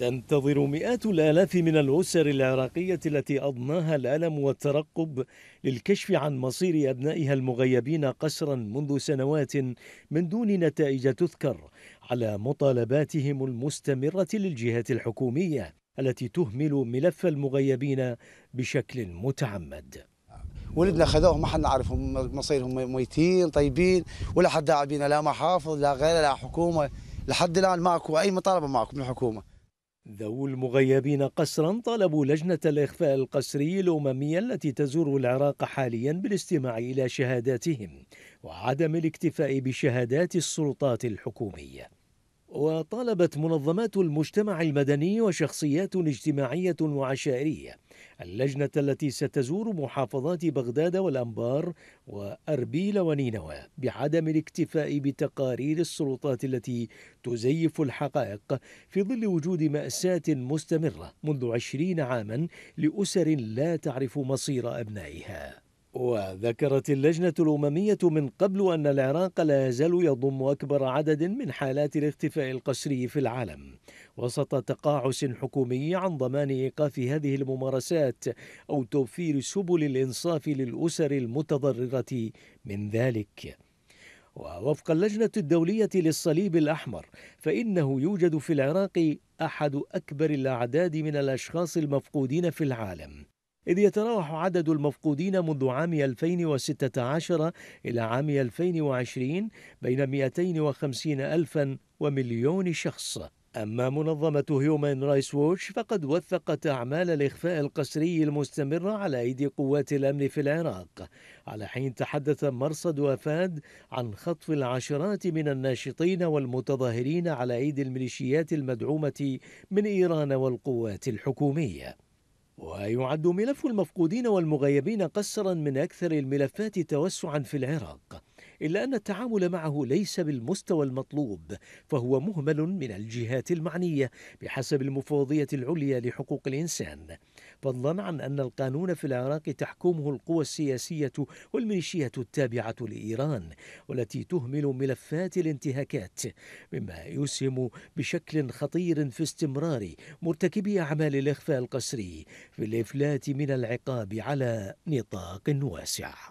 تنتظر مئات الآلاف من الأسر العراقية التي أضناها الألم والترقب للكشف عن مصير أبنائها المغيبين قسرا منذ سنوات من دون نتائج تذكر على مطالباتهم المستمرة للجهات الحكومية التي تهمل ملف المغيبين بشكل متعمد ولدنا خذوهم ما حد نعرفهم مصيرهم ميتين طيبين ولا حد داعبين لا محافظ لا غير لا حكومه لحد الان ماكو اي مطالبه معكم من الحكومه ذو المغيبين قسرا طلبوا لجنة الإخفاء القسري الأممية التي تزور العراق حاليا بالاستماع إلى شهاداتهم وعدم الاكتفاء بشهادات السلطات الحكومية وطالبت منظمات المجتمع المدني وشخصيات اجتماعية وعشائرية اللجنة التي ستزور محافظات بغداد والأنبار وأربيل ونينوى بعدم الاكتفاء بتقارير السلطات التي تزيف الحقائق في ظل وجود مأساة مستمرة منذ عشرين عاما لأسر لا تعرف مصير أبنائها وذكرت اللجنة الأممية من قبل أن العراق لا يزال يضم أكبر عدد من حالات الاختفاء القسري في العالم وسط تقاعس حكومي عن ضمان إيقاف هذه الممارسات أو توفير سبل الإنصاف للأسر المتضررة من ذلك ووفق اللجنة الدولية للصليب الأحمر فإنه يوجد في العراق أحد أكبر الأعداد من الأشخاص المفقودين في العالم إذ يتراوح عدد المفقودين منذ عام 2016 إلى عام 2020 بين 250 ألفا ومليون شخص أما منظمة هيومان رايس ووتش فقد وثقت أعمال الإخفاء القسري المستمرة على أيدي قوات الأمن في العراق على حين تحدث مرصد وفاد عن خطف العشرات من الناشطين والمتظاهرين على أيدي الميليشيات المدعومة من إيران والقوات الحكومية ويعد ملف المفقودين والمغيبين قسرا من أكثر الملفات توسعا في العراق إلا أن التعامل معه ليس بالمستوى المطلوب فهو مهمل من الجهات المعنية بحسب المفوضية العليا لحقوق الإنسان فضلا عن أن القانون في العراق تحكمه القوى السياسية والميليشيات التابعة لإيران والتي تهمل ملفات الانتهاكات مما يسهم بشكل خطير في استمرار مرتكبي أعمال الإخفاء القسري في الإفلات من العقاب على نطاق واسع